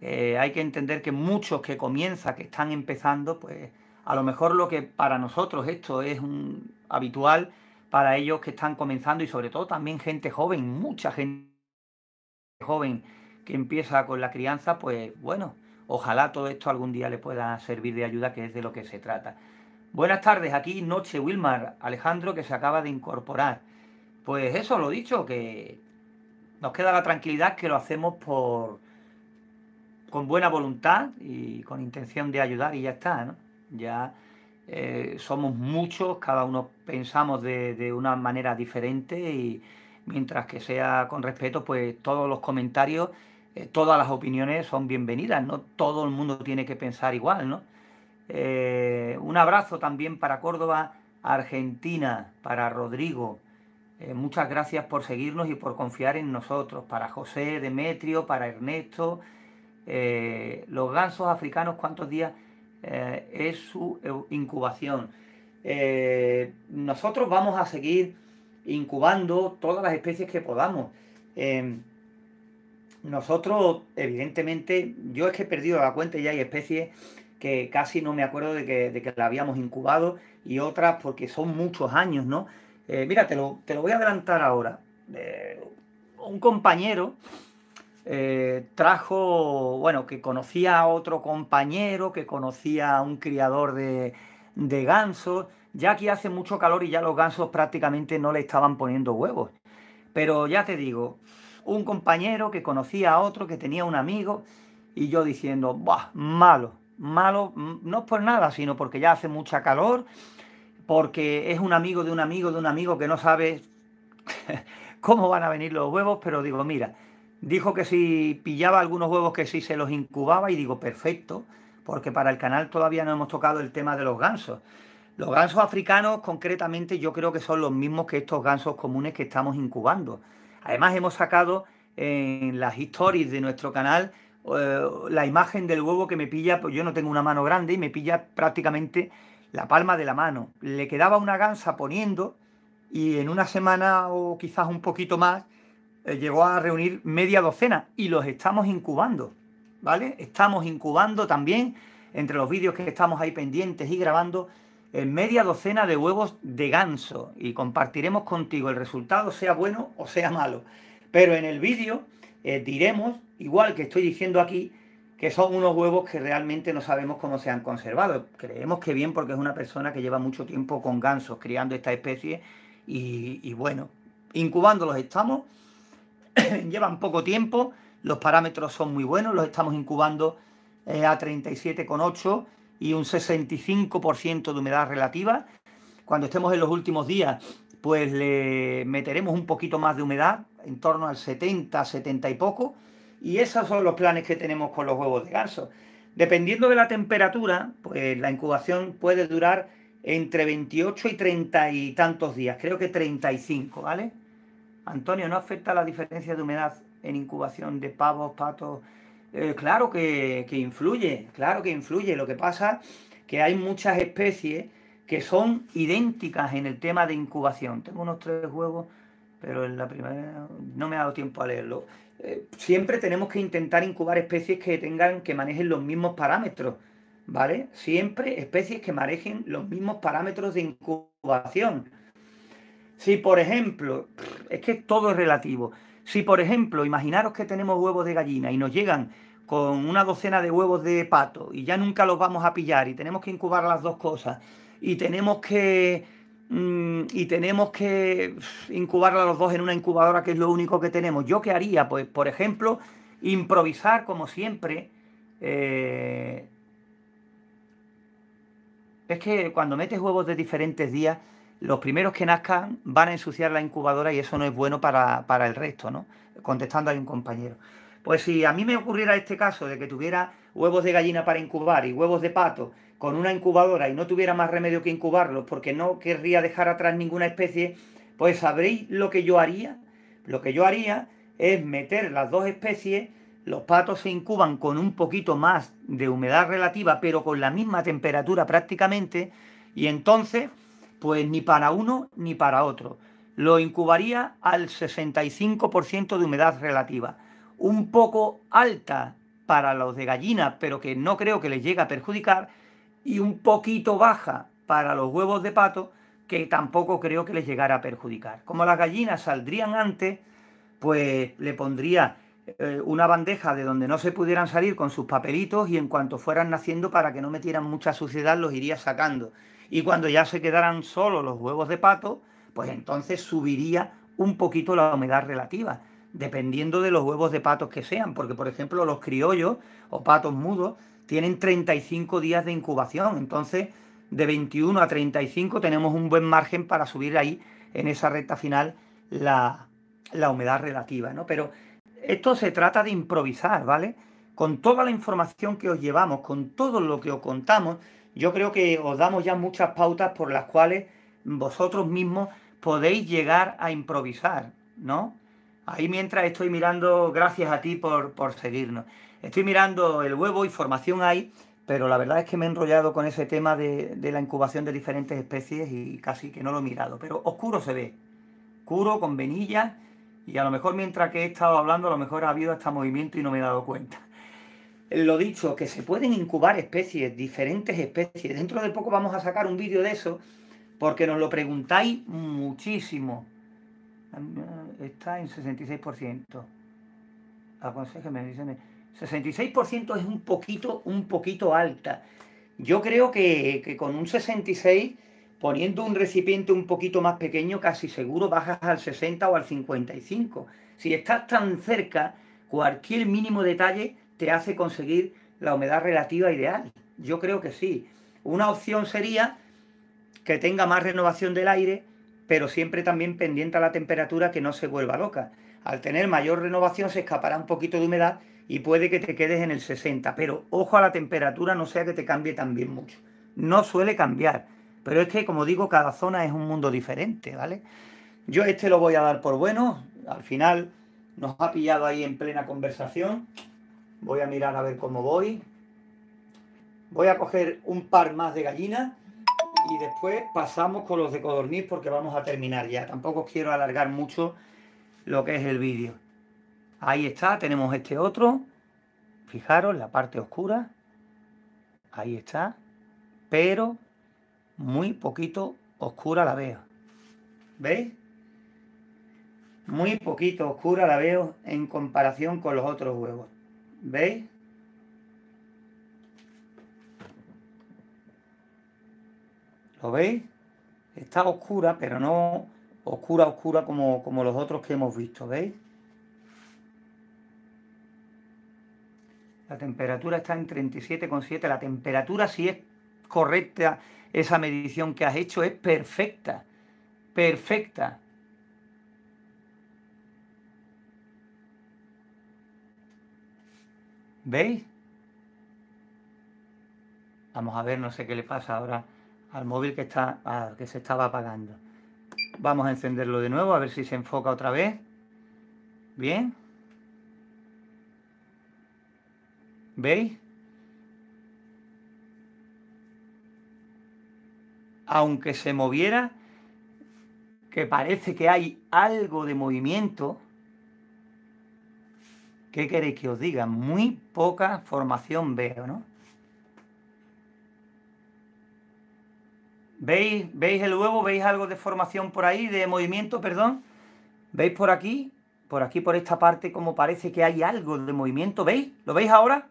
Speaker 1: eh, hay que entender que muchos que comienzan, que están empezando, pues a lo mejor lo que para nosotros esto es un habitual, para ellos que están comenzando y sobre todo también gente joven, mucha gente joven que empieza con la crianza, pues bueno, Ojalá todo esto algún día le pueda servir de ayuda, que es de lo que se trata. Buenas tardes, aquí Noche Wilmar, Alejandro, que se acaba de incorporar. Pues eso, lo dicho, que nos queda la tranquilidad que lo hacemos por con buena voluntad y con intención de ayudar y ya está, ¿no? Ya eh, somos muchos, cada uno pensamos de, de, una manera diferente y mientras que sea con respeto, pues todos los comentarios eh, todas las opiniones son bienvenidas, no todo el mundo tiene que pensar igual, ¿no? Eh, un abrazo también para Córdoba, Argentina, para Rodrigo. Eh, muchas gracias por seguirnos y por confiar en nosotros. Para José, Demetrio, para Ernesto. los gansos africanos, ¿cuántos días es su incubación? nosotros vamos a seguir incubando todas las especies que podamos. Nosotros, evidentemente, yo es que he perdido la cuenta y hay especies que casi no me acuerdo de que, la habíamos incubado y otras porque son muchos años, ¿no? Eh, mira, te lo, voy a adelantar ahora. Eh, un compañero eh, trajo, bueno, que conocía a otro compañero, que conocía a un criador de, gansos. Ya que hace mucho calor y ya los gansos prácticamente no le estaban poniendo huevos. Pero ya te digo, un compañero que conocía a otro, que tenía un amigo, y yo diciendo, ¡buah! Malo, malo, mm, no por nada, sino porque ya hace mucha calor, porque es un amigo de un amigo de un amigo que no sabe [LAUGHS] cómo van a venir los huevos, pero digo, mira, dijo que si pillaba algunos huevos que sí se los incubaba, y digo, perfecto, porque para el canal todavía no hemos tocado el tema de los gansos. Los gansos africanos concretamente yo creo que son los mismos que estos gansos comunes que estamos incubando. Además, hemos sacado en las historias de nuestro canal eh, la imagen del huevo que me pilla, pues yo no tengo una mano grande y me pilla prácticamente la palma de la mano. Le quedaba una gansa poniendo y en una semana o quizás un poquito más eh, llegó a reunir media docena y los estamos incubando, ¿vale? Estamos incubando también entre los vídeos que estamos ahí pendientes y grabando en media docena de huevos de ganso y compartiremos contigo el resultado, sea bueno o sea malo. Pero en el vídeo eh, diremos, igual que estoy diciendo aquí, que son unos huevos que realmente no sabemos cómo se han conservado. Creemos que bien porque es una persona que lleva mucho tiempo con gansos criando esta especie y, bueno bueno, incubándolos estamos, [COUGHS] llevan poco tiempo, los parámetros son muy buenos, los estamos incubando eh, a 37,8 y un 65% de humedad relativa. Cuando estemos en los últimos días, pues le meteremos un poquito más de humedad, en torno al 70, 70 y poco. Y esos son los planes que tenemos con los huevos de ganso. Dependiendo de la temperatura, pues la incubación puede durar entre 28 y 30 y tantos días, creo que 35, ¿vale? Antonio, ¿no afecta la diferencia de humedad en incubación de pavos, patos? Eh, claro que, influye, claro que influye. Lo que pasa que hay muchas especies que son idénticas en el tema de incubación. Tengo unos tres juegos, pero en la primera no me ha dado tiempo a leerlo. Eh, siempre tenemos que intentar incubar especies que tengan, que manejen los mismos parámetros, ¿vale? Siempre especies que manejen los mismos parámetros de incubación. Si, por ejemplo, es que todo es relativo. Si, por ejemplo, imaginaros que tenemos huevos de gallina y nos llegan con una docena de huevos de pato y ya nunca los vamos a pillar y tenemos que incubar las dos cosas y tenemos que mm, y tenemos que incubar a los dos en una incubadora que es lo único que tenemos. ¿Yo qué haría? Pues, por ejemplo, improvisar como siempre. Eh, es que cuando metes huevos de diferentes días, los primeros que nazcan van a ensuciar la incubadora y eso no es bueno para, el resto, ¿no? Contestando a un compañero. Pues si a mí me ocurriera este caso de que tuviera huevos de gallina para incubar y huevos de pato con una incubadora y no tuviera más remedio que incubarlos porque no querría dejar atrás ninguna especie, pues sabréis lo que yo haría. Lo que yo haría es meter las dos especies, los patos se incuban con un poquito más de humedad relativa, pero con la misma temperatura prácticamente, y entonces pues ni para uno ni para otro. Lo incubaría al 65% de humedad relativa. Un poco alta para los de gallina, pero que no creo que les llegue a perjudicar. Y un poquito baja para los huevos de pato, que tampoco creo que les llegara a perjudicar. Como las gallinas saldrían antes, pues le pondría eh, una bandeja de donde no se pudieran salir con sus papelitos y en cuanto fueran naciendo para que no metieran mucha suciedad los iría sacando. Y cuando ya se quedaran solo los huevos de pato, pues entonces subiría un poquito la humedad relativa, dependiendo de los huevos de patos que sean, porque por ejemplo los criollos o patos mudos tienen 35 días de incubación, entonces de 21 a 35 tenemos un buen margen para subir ahí en esa recta final la, la humedad relativa, ¿no? Pero esto se trata de improvisar, ¿vale? Con toda la información que os llevamos, con todo lo que os contamos, yo creo que os damos ya muchas pautas por las cuales vosotros mismos podéis llegar a improvisar, ¿no? Ahí mientras estoy mirando, gracias a ti por, seguirnos. Estoy mirando el huevo y formación hay, pero la verdad es que me he enrollado con ese tema de, de la incubación de diferentes especies y casi que no lo he mirado. Pero oscuro se ve, oscuro, con venilla, y a lo mejor mientras que he estado hablando, a lo mejor ha habido hasta movimiento y no me he dado cuenta lo dicho, que se pueden incubar especies, diferentes especies. Dentro de poco vamos a sacar un vídeo de eso, porque nos lo preguntáis muchísimo. Está en 66%. Aconsejeme, 66% es un poquito, un poquito alta. Yo creo que, que con un 66, poniendo un recipiente un poquito más pequeño, casi seguro bajas al 60 o al 55. Si estás tan cerca, cualquier mínimo detalle te hace conseguir la humedad relativa ideal. Yo creo que sí. Una opción sería que tenga más renovación del aire, pero siempre también pendiente a la temperatura que no se vuelva loca. Al tener mayor renovación se escapará un poquito de humedad y puede que te quedes en el 60, pero ojo a la temperatura, no sea que te cambie también mucho. No suele cambiar, pero es que como digo, cada zona es un mundo diferente, ¿vale? Yo este lo voy a dar por bueno, al final nos ha pillado ahí en plena conversación, Voy a mirar a ver cómo voy. Voy a coger un par más de gallinas y después pasamos con los de codorniz porque vamos a terminar ya. Tampoco quiero alargar mucho lo que es el vídeo. Ahí está, tenemos este otro. Fijaros, la parte oscura. Ahí está. Pero muy poquito oscura la veo. ¿Veis? Muy poquito oscura la veo en comparación con los otros huevos. ¿Veis? ¿Lo veis? Está oscura, pero no oscura, oscura como, los otros que hemos visto, ¿veis? La temperatura está en 37,7. La temperatura, si es correcta esa medición que has hecho, es perfecta. Perfecta. ¿Veis? Vamos a ver, no sé qué le pasa ahora al móvil que, está, que se estaba apagando. Vamos a encenderlo de nuevo, a ver si se enfoca otra vez. Bien. ¿Veis? Aunque se moviera, que parece que hay algo de movimiento, ¿Qué queréis que os diga? Muy poca formación veo, ¿no? ¿Veis, ¿Veis el huevo? ¿Veis algo de formación por ahí? ¿De movimiento, perdón? ¿Veis por aquí? Por aquí, por esta parte, como parece que hay algo de movimiento. ¿Veis? ¿Lo veis ahora?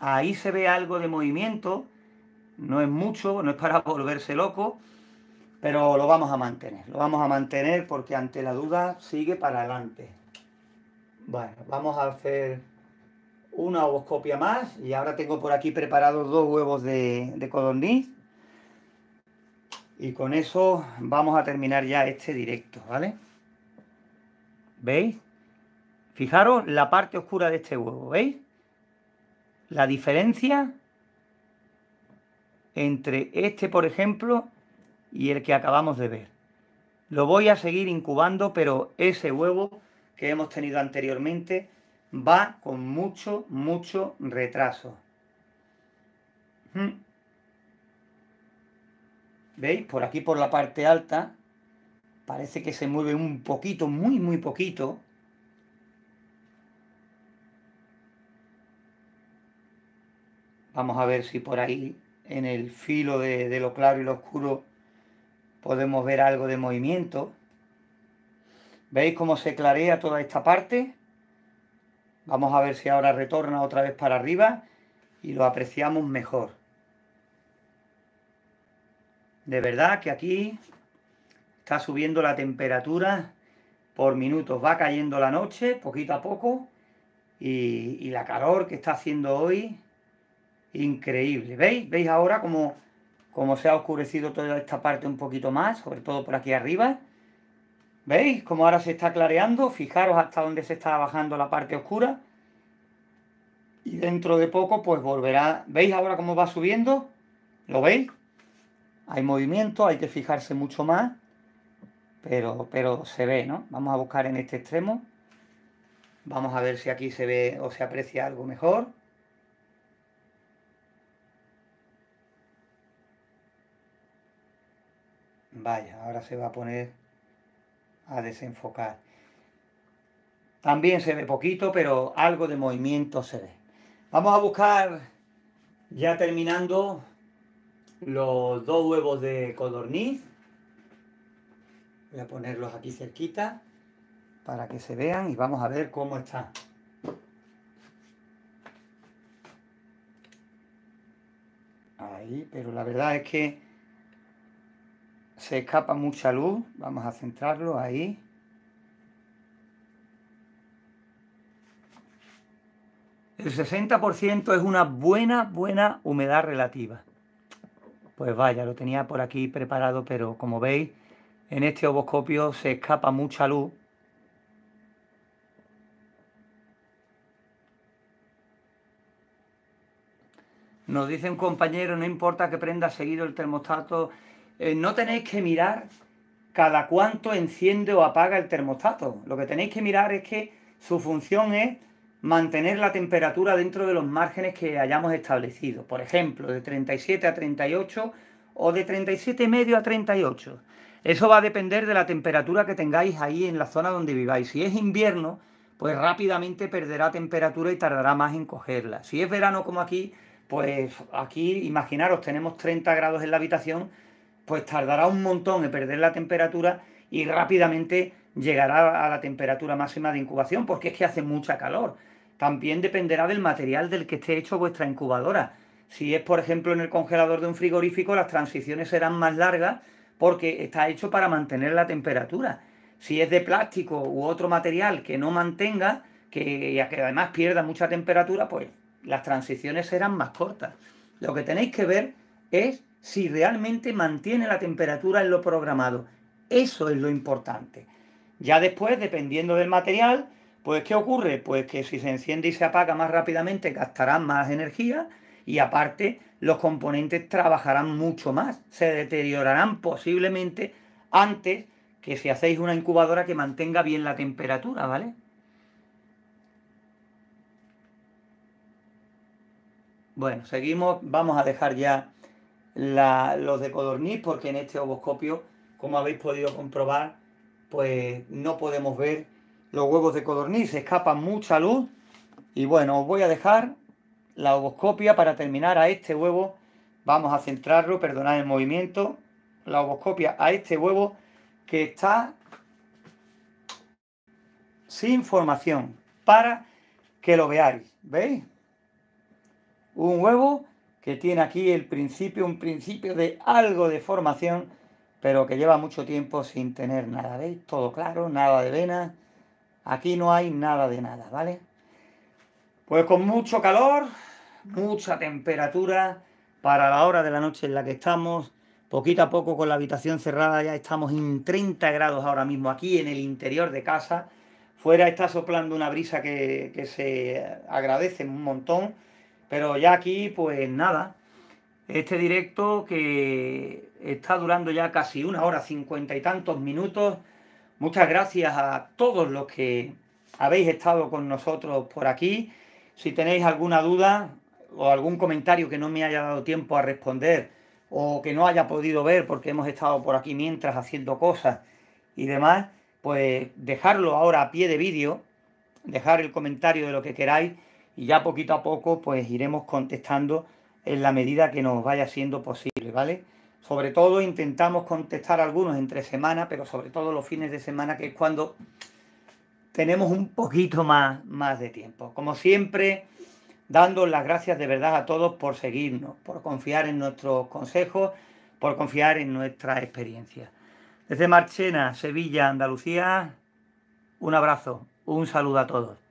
Speaker 1: Ahí se ve algo de movimiento. No es mucho, no es para [LAUGHS] volverse loco, pero lo vamos a mantener. Lo vamos a mantener porque ante la duda sigue para adelante. Bueno, vamos a hacer una ovoscopia más y ahora tengo por aquí preparados dos huevos de, de codorniz. Y con eso vamos a terminar ya este directo, ¿vale? ¿Veis? Fijaros la parte oscura de este huevo, ¿veis? La diferencia entre este, por ejemplo, y el que acabamos de ver. Lo voy a seguir incubando, pero ese huevo que hemos tenido anteriormente va con mucho, mucho retraso. Hmm. ¿Veis? Por aquí, por la parte alta, parece que se mueve un poquito, muy, muy poquito. Vamos a ver si por ahí, en el filo de, lo claro y lo oscuro, podemos ver algo de movimiento. ¿Veis cómo se clarea toda esta parte? Vamos a ver si ahora retorna otra vez para arriba y lo apreciamos mejor. De verdad que aquí está subiendo la temperatura por minutos. Va cayendo la noche poquito a poco y, la calor que está haciendo hoy, increíble. ¿Veis? ¿Veis ahora como cómo se ha oscurecido toda esta parte un poquito más, sobre todo por aquí arriba? ¿Veis cómo ahora se está clareando? Fijaros hasta dónde se está bajando la parte oscura. Y dentro de poco, pues volverá. ¿Veis ahora cómo va subiendo? ¿Lo veis? Hay movimiento, hay que fijarse mucho más. Pero, pero se ve, ¿no? Vamos a buscar en este extremo. Vamos a ver si aquí se ve o se aprecia algo mejor. Vaya, ahora se va a poner a desenfocar. También se ve poquito, pero algo de movimiento se ve. Vamos a buscar, ya terminando, los dos huevos de codorniz. Voy a ponerlos aquí cerquita para que se vean y vamos a ver cómo están. Ahí, pero la verdad es que se escapa mucha luz, vamos a centrarlo ahí. El 60% es una buena, buena humedad relativa. Pues vaya, lo tenía por aquí preparado, pero como veis, en este oboscopio se escapa mucha luz. Nos dice un compañero, no importa que prenda seguido el termostato eh, no tenéis que mirar cada cuánto enciende o apaga el termostato. Lo que tenéis que mirar es que su función es mantener la temperatura dentro de los márgenes que hayamos establecido. Por ejemplo, de 37 a 38 o de 37,5 a 38. Eso va a depender de la temperatura que tengáis ahí en la zona donde viváis. Si es invierno, pues rápidamente perderá temperatura y tardará más en cogerla. Si es verano como aquí, pues aquí, imaginaros, tenemos 30 grados en la habitación, pues tardará un montón en perder la temperatura y rápidamente llegará a la temperatura máxima de incubación, porque es que hace mucha calor. También dependerá del material del que esté hecho vuestra incubadora. Si es, por ejemplo, en el congelador de un frigorífico, las transiciones serán más largas porque está hecho para mantener la temperatura. Si es de plástico u otro material que no mantenga, que, que además pierda mucha temperatura, pues las transiciones serán más cortas. Lo que tenéis que ver es si realmente mantiene la temperatura en lo programado. Eso es lo importante. Ya después, dependiendo del material, pues ¿qué ocurre? Pues que si se enciende y se apaga más rápidamente gastarán más energía y aparte los componentes trabajarán mucho más, se deteriorarán posiblemente antes que si hacéis una incubadora que mantenga bien la temperatura, ¿vale? Bueno, seguimos, vamos a dejar ya los de codorniz, porque en este ovoscopio como habéis podido comprobar, pues no podemos ver los huevos de codorniz, se escapa mucha luz. Y bueno, os voy a dejar la ovoscopia para terminar a este huevo. Vamos a centrarlo, perdonad el movimiento. La ovoscopia a este huevo que está sin formación para que lo veáis. ¿Veis? Un huevo que tiene aquí el principio, un principio de algo de formación, pero que lleva mucho tiempo sin tener nada. ¿Veis? Todo claro, nada de venas. Aquí no hay nada de nada, ¿vale? Pues con mucho calor, mucha temperatura para la hora de la noche en la que estamos. Poquito a poco con la habitación cerrada ya estamos en 30 grados ahora mismo aquí en el interior de casa. Fuera está soplando una brisa que, que se agradece un montón pero ya aquí, pues nada, este directo que está durando ya casi una hora cincuenta y tantos minutos. Muchas gracias a todos los que habéis estado con nosotros por aquí. Si tenéis alguna duda o algún comentario que no me haya dado tiempo a responder o que no haya podido ver porque hemos estado por aquí mientras haciendo cosas y demás, pues dejarlo ahora a pie de vídeo, dejar el comentario de lo que queráis y ya poquito a poco pues iremos contestando en la medida que nos vaya siendo posible, ¿vale? Sobre todo intentamos contestar algunos entre semana, pero sobre todo los fines de semana, que es cuando tenemos un poquito más, más de tiempo. Como siempre, dando las gracias de verdad a todos por seguirnos, por confiar en nuestros consejos, por confiar en nuestra experiencia. Desde Marchena, Sevilla, Andalucía, un abrazo, un saludo a todos.